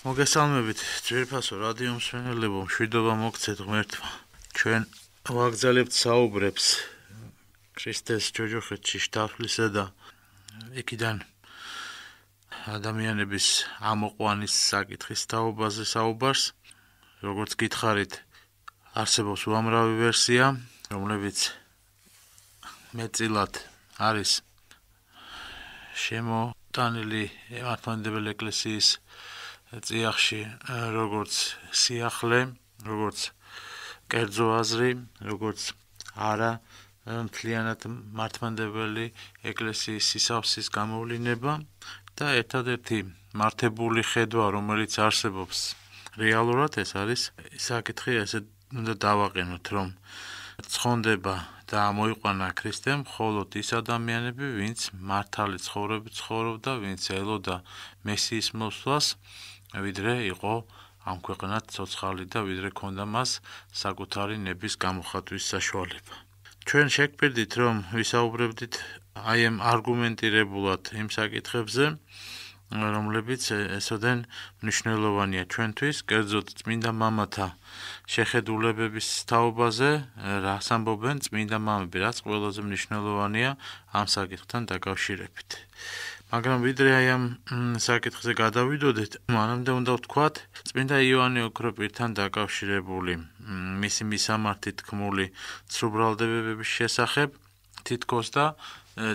მოგესალმებით ძვირფასო რადიო მსმენელებო მშვიდობა მოგცეთ ღმერთმა ჩვენ ვაგზალებთ საუბრებს ქრისტეს ჯოჯოხეთში შტაფლისა და ეკიდან ადამიანების ამოყვანის საკითხის თაობაზე საუბარს როგორც გითხარით არსებობს უამრავი ვერსია რომლებიც მეწილად არის შემოტანილი ერთმანდებელ ეკლესიის ციახში როგორც სიახლე, როგორც კერძო აზრი, როგორც არა მთლიანად მართმანდებელი ეკლესიის სისავსის გამოვლენა და ერთადერთი მართებული ხედვა, რომელიც არსებობს რეალურად, ეს არის საკითხი, ესე უნდა დავაყენოთ, რომ ცხონდება და მოიყვანა ქრისტემ მხოლოდ ის ადამიანები, ვინც მართალი ცხოვრებით ცხოვრობდა, ვინც ელოდა მესიის მოსვლას ვიდრე იყო ამ ქვეყნად ცოცხალი და ვიდრე ქონდა მას საკუთარი ნების გამოხატვის საშუალება. ჩვენ შეგპირდით რომ ვისაუბრებდით აი ამ არგუმენტირებულად იმ საკითხებზე რომლებიც ესოდენ მნიშვნელოვანია ჩვენთვის, კერძოდ წმინდა მამათა შეხედულებების თაობაზე, რას ამბობენ წმინდა მამები, რაც ყველაზე მნიშვნელოვანია ამ საკითხთან დაკავშირებით. მაგრამ ვიდრე აი ამ საკითხზე გადავიდოდეთ, მანამდე უნდა ვთქვათ, წმინდა იოანე ოქროპირთან დაკავშირებული მისი მისამართი თქმული ცრუბრალდებების შესახებ თითქოს და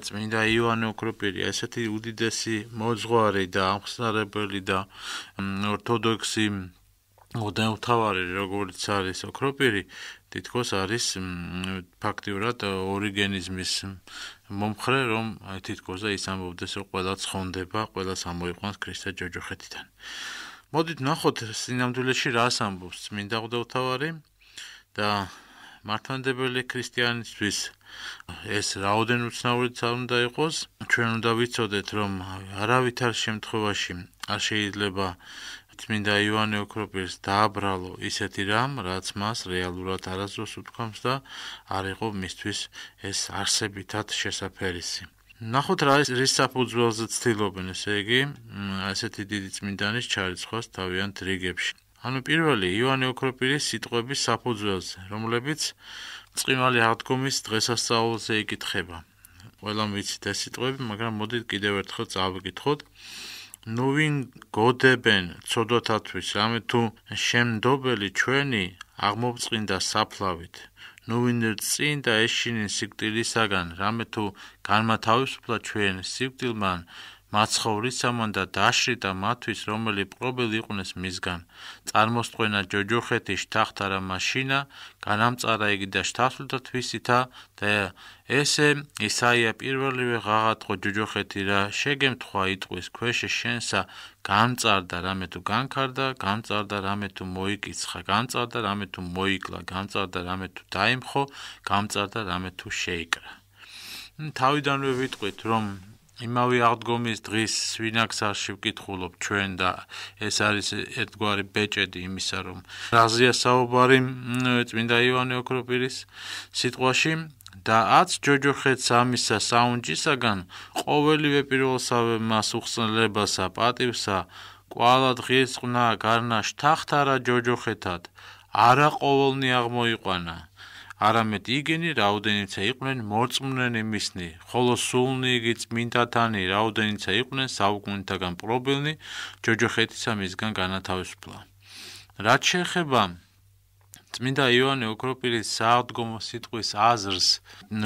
წმინდა იოანე ოქროპირი ესეთი უდიდესი მოძღვარი და აღმსარებელი და ორთოდოქსი მოდემთავარი როგორიც არის ოქროპირი თითქოს არის ფაქტიურად ორიგენიზმის მომხრე რომ თითქოს და ის ამბობდეს რომ ყველა ცხონდება ყველა სამოიყვანს ქრისტე ჯოჯოხეთიდან მოდით ნახოთ სინამდვილეში რა ამბობს წმინდა მოდემთავარი და მართლმადებელი ქრისტიანისთვის ეს რაოდენ უცნაურიც არ უნდა იყოს ჩვენ უნდა ვიცოდეთ რომ არავითარ შემთხვევაში არ შეიძლება წმინდა ივანე ოქროპირს დააბრალო ისეთი რამ, რაც მას რეალურად არასდროს უთქვამს და არ იყო მისთვის ეს არსებითად შესაძლებელი. ნახოთ რა ის რის საფუძველზე ცდილობენ, ესე იგი, ასეთი დიდი წმინდანის ჩარიცხვას თავიანთ რიგებში. ანუ პირველი ივანე ოქროპირის სიტყვების საფუძველზე, რომლებიც წმინალი აღდგომის დღესასწაულზე იკითხება. ყველამ ვიცით ეს სიტყვები, მაგრამ მოდით კიდევ ერთხელ წავიკითხოთ. ნუ ვინ გოდებენ ცოდოთათვის ამე თუ შემდობელი ჩვენი აღმოვწყინდა საფლავით ნუ ვინ წინ და ეშინი სიკტილისაგან რამე თუ განმათავისუფლა ჩვენ სიკტილმან მაცხოვრისამან და დაშრიდა მათვის რომელი პრობილი იყვნეს მისგან წარმოსწყენა ჯოჯოხეთის თახტარა машина განამწარა იგი და შთასვლა თვისითა და ესე ისაია პირველივე ღაღათყო ჯოჯოხეთი რა შეგემთხვა იტყვის ქვეშე შენსა განწარდა რამე თუ განქარდა განწარდა რამე თუ მოიკიცხა განწარდა რამე თუ მოიკლა განწარდა რამე თუ დაიმხო განწარდა რამე თუ შეიკრა თავიდანვე ვიტყვით რომ იმავე აღდგომის დღის სვინაქსარში ვკითხულობ ჩვენ და ეს არის ერთგვარი ბეჭედი იმისა რომ რაზია საუბარი წმინდა ივანე ოქროპირის სიტყვაში და აც ჯოჯოხეთს ამისა საუნჯისაგან ყოველივე პირველსავე მას უხსნელებასა პატივსა ყველა დღის ყნა გარნაშ თახთარა ჯოჯოხეთად არა ყოველნი აღმოიყანა არამედ იგინი რაოდენიც იყვნენ მოწმუნენი მისნი, ხოლო სულნი იგი წმინდათანი რაოდენიც იყვნენ საუკუნეთაგან პრობილნი ჯოჯოხეთისა მისგან განათავისუფლა. რაც შეეხება წმინდა იოანე ოქროპირის საავდგომო სიტყვის აზრს,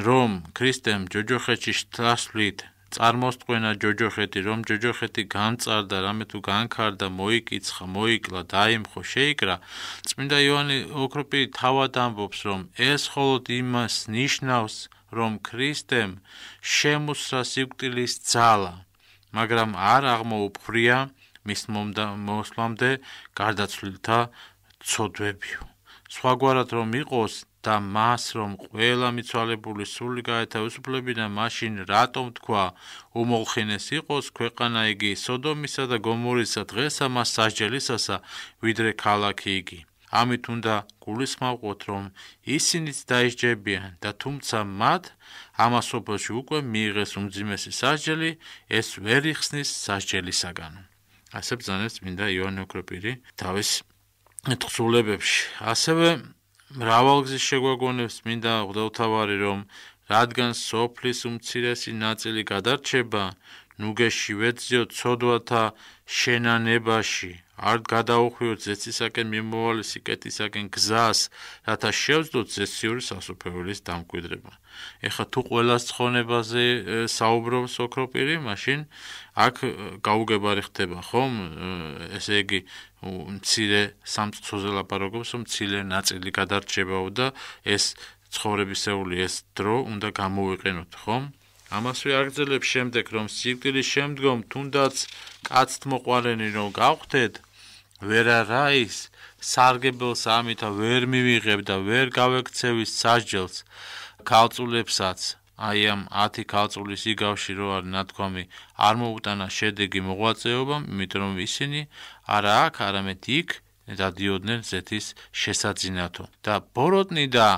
რომ ქრისტემ ჯოჯოხეთში შთასვლით წარმოსწყენა ჯოჯოხეთი, რომ ჯოჯოხეთი განწარდა, რამე თუ განხარდა, მოიკიცხა, მოიკლა, დაიმხო, შეიკრა, წმინდა იოანე ოქროპი თავად ამბობს, რომ ეს მხოლოდ იმას ნიშნავს, რომ ქრისტემ შემოსრა სიკვდილის ძალა, მაგრამ არ აღმოუფრია მის მომდამოსვლამდე გარდაცვლილთა ცოდვებიო. სხვაგვარად რომ იყოს, და მას რომ ყველა მიცვალებული სული გაეთავისუფლები და მაშინ რატომ თქვა უმოხინეს იყოს ქვეყანა იგი სოდომისა და გომორისა დღეს ამას სასჯელისასა ვიდრე ქალაქი იგი ამით უნდა გულისხმავთ რომ ისინიც დაიჯებიან და თუმცა მათ ამას უბრალოდ უკვე მიიღეს უმძიმესი სასჯელი ეს ვერიხსნის სასჯელისაგან ასე ბზანებს მინდა იოანე ოქროპირი თავის თხზულებებში ასევე მრავალგზის შეგვაგონებს მინდა ღვთავარი რომ რადგან სოფლის უმცირესი ნაწილი გადარჩება ნუგეში ვეძიო ცოდვათა შენანებაში არ გადაუხვიო ზეცისაკენ მიმოვალი სიკეთისაკენ გზას რათა შევძლო ზეციური სასופეულის დამკვიდრება ეხა თუ ყოველას ცხონებაზე საუბრობს ოქროპირი მაშინ აქ გაუგებარი ხდება ხომ ესე იგი მცირე სამწუხაროზე ლაპარაკობს, რომ მცირე ნაწილი გადარჩებაო და ეს ცხოვრებისეული ეს დრო უნდა გამოვიყენოთ, ხომ? ამასვე აღძლებს შემდეგ, რომ სიკვდილის შემდგომ თუნდაც კაცთ მოყარენი რომ გავხდეთ, ვერ არის სარგებელს ამითა ვერ მივიღებ და ვერ გავექცევი სასჯელს ქალწულებსაც აი ამ 10 ქალწულის იგავში რო არის ნათქვამი არ მოუტანა შედეგი მოღვაწეობამ, იმიტომ რომ ისინი არა აქ, არამედ იქ დადიოდნენ ზეთის შესაძინათო. და ბოროტნი და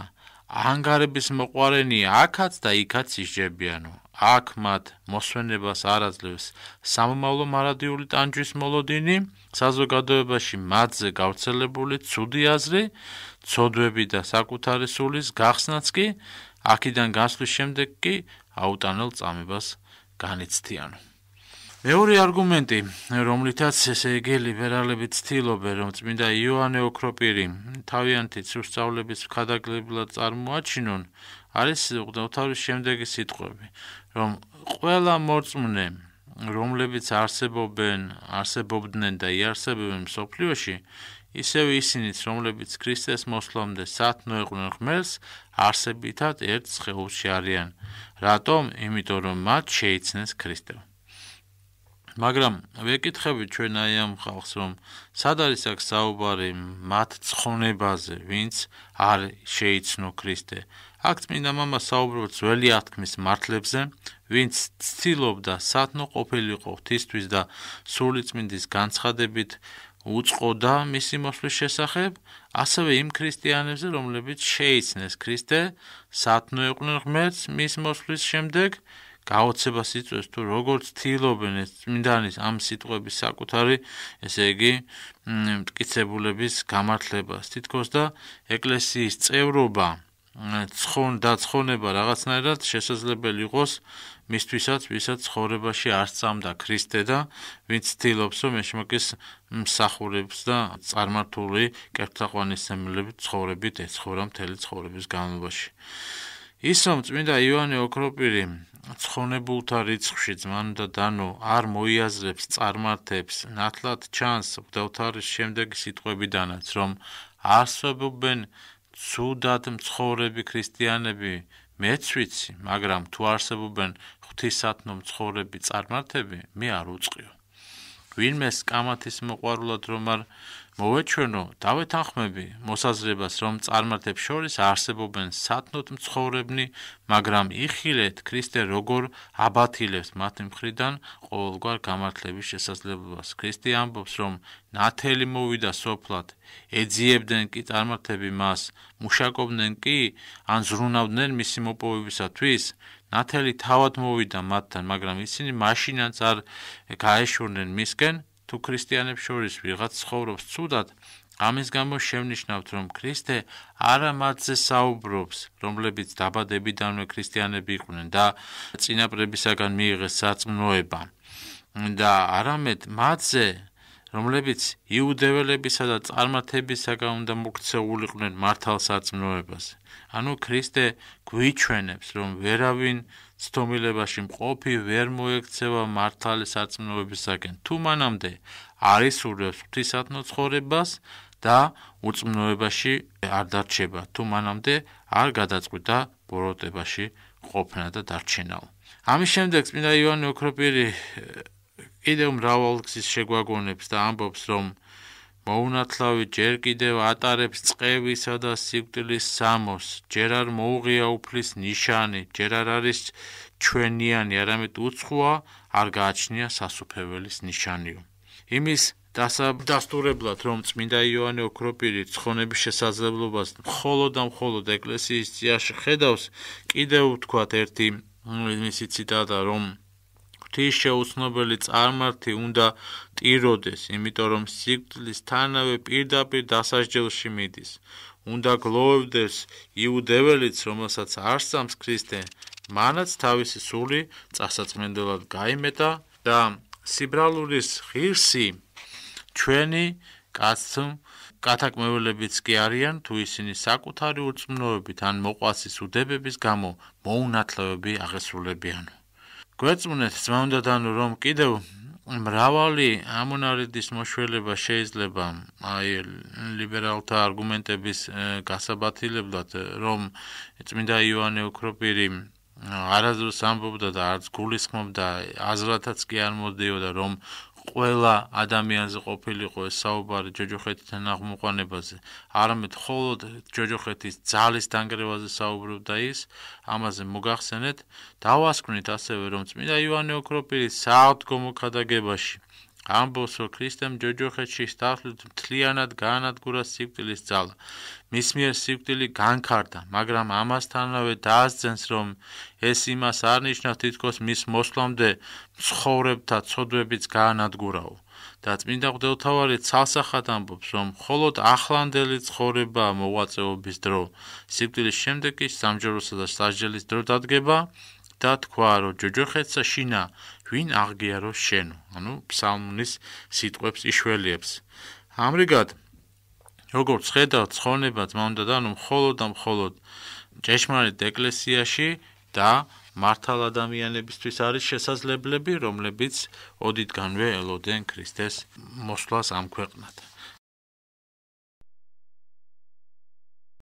ანგარების მოყარენი აქაც და იქაც ისჯებიანო. აქ მათ მოსვენებას არაძლევს სამომავლო მარადიული ტანჯვის მოლოდინი, საზოგადოებაში მათზე გავრცელებული ცუდი აზრი, ცოდვები და საკუთარი სულის გახსნაც კი აქედან გასვლის შემდეგ კი აუტანელ წამებას განიცდიან. მეორე არგუმენტი, რომლითაც ესე იგი ლიბერალები ცდილობენ, რომ წმინდა იოანე ოქროპირი თავიანთი ცრუსწავლების ხადაგლებლად წარმოაჩინონ, არის უღდავთავის შემდეგი სიტყვები, რომ ყველა მოწმნე, რომლებიც არსებობენ, არსებობდნენ და იარსებებენ სოფლიოში, ისევე ისინიც, რომლებიც ქრისტეს მოსვლამდე სათნოეყვნენ ღმერთს, არსებითად ერთ სხეულში არიან, რატომ? იმიტომ რომ მათ შეიძლება ქრისტე. მაგრამ ვეკითხები ჩვენ აი ამ ხალხს, რომ სად არის აქ საუბარი მათ ცხონებაზე, ვინც არ შეიძლება ქრისტე. აქ წმინდა მამა საუბრობს ძველი ათქმის მართლებზე, ვინც ცდილობდა სათნო ყოფილიყო ღვთისთვის და სრულწმინდის განცხადებით უწოდა მისი მოსვლის შესახებ, ასევე იმ ქრისტიანებზე, რომლებიც შეიცნეს ქრისტე, სათნოეყვნენ ღმერთს მის მოსვლის შემდეგ, გაოცებას იწვევს თუ როგორც თილობენ ეს წმინდანის ამ სიტყვების საკუთარი, ესე იგი, მტკიცებულების გამართლებას. თითქოს და ეკლესიის წევრობა ცხონ დაცხონება რაღაცნაირად შესაძლებელი იყოს მისთვისაც, ვისაც ცხოვრებაში არ წამდა ქრისტე და ვინც თილობს, რომ ეშმაკის მსახურებს და წარმართული კერძაყვანისმებლები ცხოვრებით ეცხოვრა მთელი ცხოვრების განმავლობაში. ის რომ წმინდა ივანე ოქროპირი ცხონებულთა რიცხვში ძმანდა დანო არ მოიაზრებს წარმართებს, ნათლად ჩანს ვდავთარის შემდეგი სიტყვებიდანაც, რომ არსებობენ ცუდად მცხოვრები ქრისტიანები მეც ვიცი, მაგრამ თუ არსებობენ ღვთისათნო მცხოვრები წარმართები, მე არ უწყიო. ვინმე სკამათის მოყვარულად რომ არ მოვეჩვენო დავეთანხმები მოსაზრებას, რომ წარმართებ შორის არსებობენ სათნოთ მცხოვრებნი, მაგრამ იხილეთ ქრისტე როგორ აბათილებს მათი მხრიდან ყოველგვარ გამართლების შესაძლებლობას. ქრისტე ამბობს, რომ ნათელი მოვიდა სოფლად, ეძიებდნენ კი წარმართები მას, მუშაკობდნენ კი, ან ზრუნავდნენ მისი მოპოვებისათვის. ნათელი თავად მოვიდა მათთან, მაგრამ ისინი მაშინაც არ გაეშურნენ მისკენ, თუ ქრისტიანებს შორის ვიღაც ცხოვრობს ცუდად, ამის გამო შევნიშნავთ, რომ ქრისტე არა მათზე საუბრობს, რომლებიც დაბადებიდანვე ქრისტიანები იყვნენ და წინაპრებისაგან მიიღეს საწმნოება და არამედ მათზე რომლებიც იუდეველებისა და წარმართებისაგან უნდა მოქცეულიყვნენ მართალ საწმნოებას. ანუ ქრისტე გვიჩვენებს, რომ ვერავინ სტომილებაში მყოფი ვერ მოექცევა მართალი საწმნოებისაკენ თუ მანამდე არ ისურვებს ღვთისათნო ცხოვრებას და უწმნოებაში არ დარჩება თუ მანამდე არ გადაწყვიტა ბოროტებაში ყოფნა და დარჩენაო ამის შემდეგ წმინდა იოანე ოქროპირი კიდევ მრავალგზის შეგვაგონებს და ამბობს რომ მოუნათლავი ჯერ კიდევ ატარებს წყევისა და სიკვდილის სამოს, ჯერ არ მოუღია უფლის ნიშანი, ჯერ არ არის ჩვენიანი, არამედ უცხოა, არ გააჩნია სასופველის ნიშანიო. იმის დასაბდასტურებლად, რომ წმინდა იოანე ოქროპირი ცხონების შესაძლებლობას მხოლოდ და მხოლოდ ეკლესიის წიაში ხედავს, კიდევ ვთქვა ერთი იმის ციტატა, რომ ღვთის შეუცნობელი წარმართი უნდა ტიროდეს, იმიტომ რომ სიკვდილის თანავე პირდაპირ დასაჯდელში მიდის. უნდა გლოვდეს იუდეველიც, რომელსაც არ სამს ქრისტე, მანაც თავისი სული წასაცმენდლად გაიმეტა და სიბრალურის ღირსი ჩვენი კაცთუ კათაკმევლებიც კი არიან თუ ისინი საკუთარი უწმნოებით ან მოყვასის უდებების გამო მოუნათლოები აღესრულებიან. გვეწმუნეთ ზმამდადანო რომ კიდევ მრავალი ამონარიდის მოშველება შეიძლება აი ლიბერალთა არგუმენტების გასაბათილებლად რომ წმინდა იოანე უქროპირი არაზრს ამბობდა და არც გულისხმობდა აზრათაც კი არ მოდიოდა რომ ყველა ადამიანზე ყოფილიყო ეს საუბარი ჯოჯოხეთთან აღმოყვანებაზე. არამედ მხოლოდ ჯოჯოხეთის ძალის დაنگრევაზე საუბრობდა ის. ამაზე მოგახსენეთ, დავასკვნით ასევე რომ წმინდა ივანე ოქროპირი საათგომო ქადაგებაში ამბოს რომ ქრისტემ ჯოჯოხეთში სტაფლუ მთლიანად განადგურა სიკვდილის ძალა. მის მიერ სიკვდილი განხარდა, მაგრამ ამასთანავე დაასძენს რომ ეს იმას არნიშნავს თითქოს მის მოსლამდე მსხოვრებთა წოდებებიც განადგურაო. და წმინდა ღვთაური ცალსახად ამბობს რომ მხოლოდ ახლანდელი ცხოვრება მოვაწეობის დრო სიკვდილის შემდეგი სამჯეროსა და სასჯელის დრო დადგება. და თქვა რომ ჯოჯოხეთსა შინა ვინ აღგიარო შენო ანუ ფსალმუნის სიტყვებს იშველიებს ამრიგად როგორც ხედავთ ცხონებაც მაუნდა და ანუ მხოლოდ და მხოლოდ ჭეშმარიტ ეკლესიაში და მართალ ადამიანებისთვის არის შესაძლებლები რომლებიც ოდითგანვე ელოდენ ქრისტეს მოსვლას ამ ქვეყნად